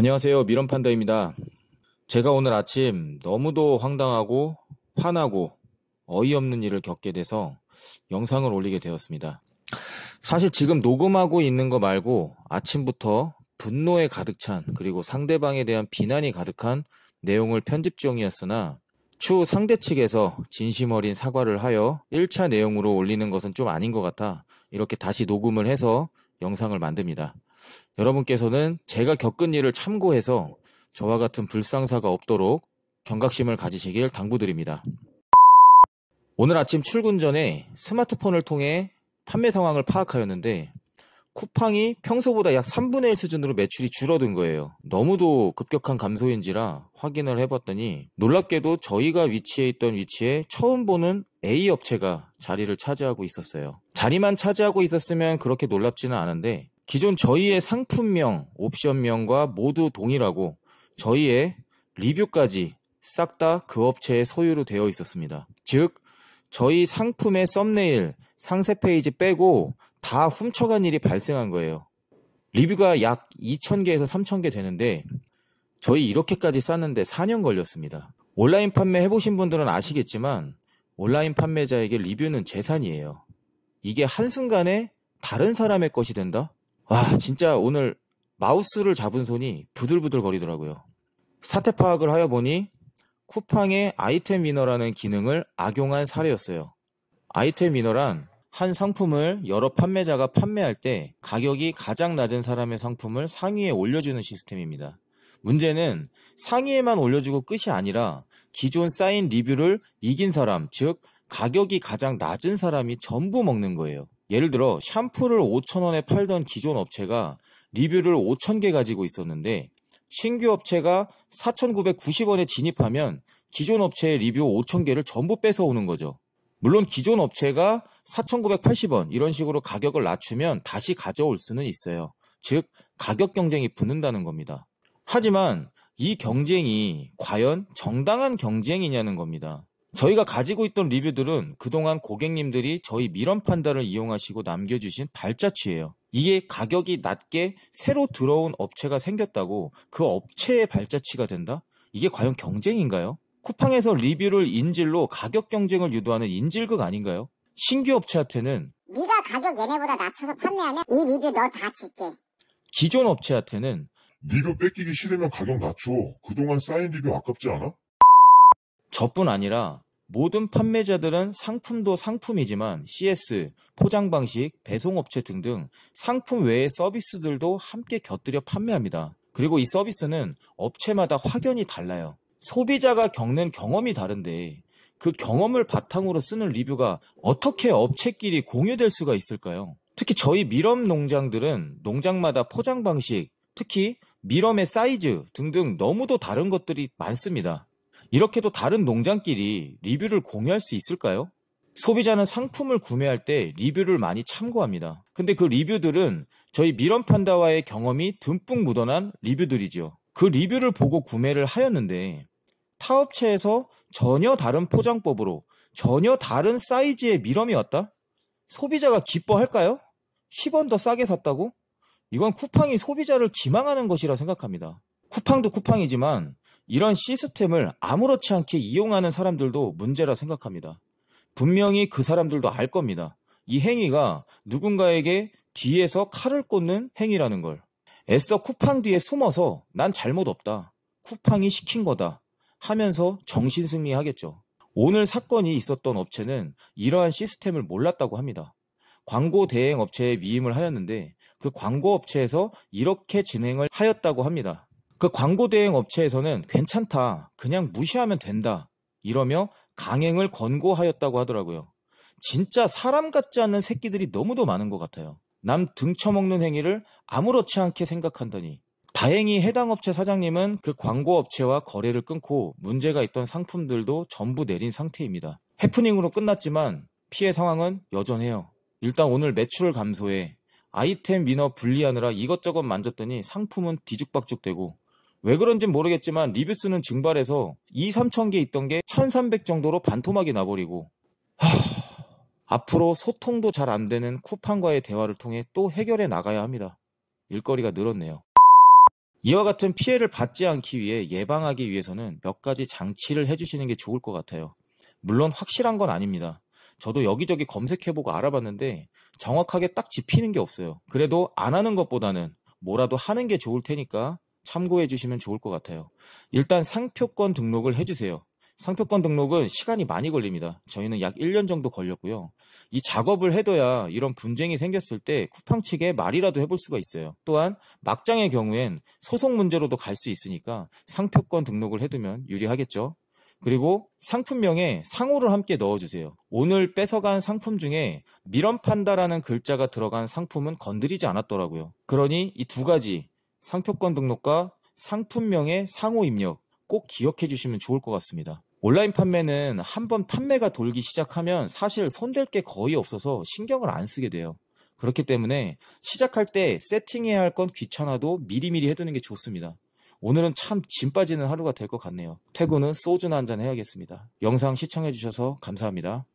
안녕하세요. 미런판다입니다. 제가 오늘 아침 너무도 황당하고 화나고 어이없는 일을 겪게 돼서 영상을 올리게 되었습니다. 사실 지금 녹음하고 있는 거 말고 아침부터 분노에 가득 찬 그리고 상대방에 대한 비난이 가득한 내용을 편집 중이었으나 추후 상대 측에서 진심 어린 사과를 하여 1차 내용으로 올리는 것은 좀 아닌 것 같아 이렇게 다시 녹음을 해서 영상을 만듭니다. 여러분께서는 제가 겪은 일을 참고해서 저와 같은 불상사가 없도록 경각심을 가지시길 당부드립니다. 오늘 아침 출근 전에 스마트폰을 통해 판매 상황을 파악하였는데 쿠팡이 평소보다 약 3분의 1 수준으로 매출이 줄어든 거예요. 너무도 급격한 감소인지라 확인을 해봤더니 놀랍게도 저희가 위치해 있던 위치에 처음 보는 A 업체가 자리를 차지하고 있었어요. 자리만 차지하고 있었으면 그렇게 놀랍지는 않은데 기존 저희의 상품명, 옵션명과 모두 동일하고 저희의 리뷰까지 싹 다 그 업체의 소유로 되어 있었습니다. 즉, 저희 상품의 썸네일, 상세 페이지 빼고 다 훔쳐간 일이 발생한 거예요. 리뷰가 약 2,000개에서 3,000개 되는데 저희 이렇게까지 쌌는데 4년 걸렸습니다. 온라인 판매 해보신 분들은 아시겠지만 온라인 판매자에게 리뷰는 재산이에요. 이게 한순간에 다른 사람의 것이 된다? 와 진짜 오늘 마우스를 잡은 손이 부들부들 거리더라고요. 사태 파악을 하여 보니 쿠팡의 아이템 위너라는 기능을 악용한 사례였어요. 아이템 위너란 한 상품을 여러 판매자가 판매할 때 가격이 가장 낮은 사람의 상품을 상위에 올려주는 시스템입니다. 문제는 상위에만 올려주고 끝이 아니라 기존 쌓인 리뷰를 이긴 사람, 즉 가격이 가장 낮은 사람이 전부 먹는 거예요. 예를 들어 샴푸를 5천원에 팔던 기존 업체가 리뷰를 5,000개 가지고 있었는데 신규 업체가 4,990원에 진입하면 기존 업체의 리뷰 5,000개를 전부 뺏어오는 거죠. 물론 기존 업체가 4,980원 이런 식으로 가격을 낮추면 다시 가져올 수는 있어요. 즉, 가격 경쟁이 붙는다는 겁니다. 하지만 이 경쟁이 과연 정당한 경쟁이냐는 겁니다. 저희가 가지고 있던 리뷰들은 그동안 고객님들이 저희 미런 판다를 이용하시고 남겨주신 발자취예요. 이게 가격이 낮게 새로 들어온 업체가 생겼다고 그 업체의 발자취가 된다? 이게 과연 경쟁인가요? 쿠팡에서 리뷰를 인질로 가격 경쟁을 유도하는 인질극 아닌가요? 신규 업체한테는 네가 가격 얘네보다 낮춰서 판매하면 이 리뷰 너 다 줄게. 기존 업체한테는 리뷰 뺏기기 싫으면 가격 낮춰. 그동안 쌓인 리뷰 아깝지 않아? 저뿐 아니라 모든 판매자들은 상품도 상품이지만 CS, 포장 방식, 배송 업체 등등 상품 외의 서비스들도 함께 곁들여 판매합니다. 그리고 이 서비스는 업체마다 확연히 달라요. 소비자가 겪는 경험이 다른데 그 경험을 바탕으로 쓰는 리뷰가 어떻게 업체끼리 공유될 수가 있을까요? 특히 저희 밀럼 농장들은 농장마다 포장 방식, 특히 밀럼의 사이즈 등등 너무도 다른 것들이 많습니다. 이렇게도 다른 농장끼리 리뷰를 공유할 수 있을까요? 소비자는 상품을 구매할 때 리뷰를 많이 참고합니다. 근데 그 리뷰들은 저희 미런 판다와의 경험이 듬뿍 묻어난 리뷰들이죠그 리뷰를 보고 구매를 하였는데 타 업체에서 전혀 다른 포장법으로 전혀 다른 사이즈의 미럼이 왔다? 소비자가 기뻐할까요? 10원 더 싸게 샀다고? 이건 쿠팡이 소비자를 기망하는 것이라 생각합니다. 쿠팡도 쿠팡이지만 이런 시스템을 아무렇지 않게 이용하는 사람들도 문제라 생각합니다. 분명히 그 사람들도 알 겁니다. 이 행위가 누군가에게 뒤에서 칼을 꽂는 행위라는 걸. 애써 쿠팡 뒤에 숨어서 난 잘못 없다. 쿠팡이 시킨 거다. 하면서 정신 승리하겠죠. 오늘 사건이 있었던 업체는 이러한 시스템을 몰랐다고 합니다. 광고 대행 업체에 위임을 하였는데 그 광고 업체에서 이렇게 진행을 하였다고 합니다. 그 광고 대행 업체에서는 괜찮다. 그냥 무시하면 된다. 이러며 강행을 권고하였다고 하더라고요. 진짜 사람 같지 않은 새끼들이 너무도 많은 것 같아요. 남 등쳐먹는 행위를 아무렇지 않게 생각한다니. 다행히 해당 업체 사장님은 그 광고 업체와 거래를 끊고 문제가 있던 상품들도 전부 내린 상태입니다. 해프닝으로 끝났지만 피해 상황은 여전해요. 일단 오늘 매출 을감소해 아이템 민어 분리하느라 이것저것 만졌더니 상품은 뒤죽박죽되고 왜 그런지 모르겠지만 리뷰스는 증발해서 2, 3천 개 있던 게 1,300 정도로 반토막이 나버리고 하... 앞으로 소통도 잘 안 되는 쿠팡과의 대화를 통해 또 해결해 나가야 합니다. 일거리가 늘었네요. 이와 같은 피해를 받지 않기 위해 예방하기 위해서는 몇 가지 장치를 해주시는 게 좋을 것 같아요. 물론 확실한 건 아닙니다. 저도 여기저기 검색해보고 알아봤는데 정확하게 딱 짚히는 게 없어요. 그래도 안 하는 것보다는 뭐라도 하는 게 좋을 테니까 참고해 주시면 좋을 것 같아요. 일단 상표권 등록을 해주세요. 상표권 등록은 시간이 많이 걸립니다. 저희는 약 1년 정도 걸렸고요. 이 작업을 해둬야 이런 분쟁이 생겼을 때 쿠팡 측에 말이라도 해볼 수가 있어요. 또한 막장의 경우엔 소송 문제로도 갈 수 있으니까 상표권 등록을 해두면 유리하겠죠. 그리고 상품명에 상호를 함께 넣어주세요. 오늘 뺏어간 상품 중에 밀원판다라는 글자가 들어간 상품은 건드리지 않았더라고요. 그러니 이 두 가지 상표권 등록과 상품명의 상호 입력 꼭 기억해 주시면 좋을 것 같습니다. 온라인 판매는 한번 판매가 돌기 시작하면 사실 손댈 게 거의 없어서 신경을 안 쓰게 돼요. 그렇기 때문에 시작할 때 세팅해야 할 건 귀찮아도 미리미리 해두는 게 좋습니다. 오늘은 참 짐 빠지는 하루가 될 것 같네요. 퇴근은 소주나 한잔 해야겠습니다. 영상 시청해주셔서 감사합니다.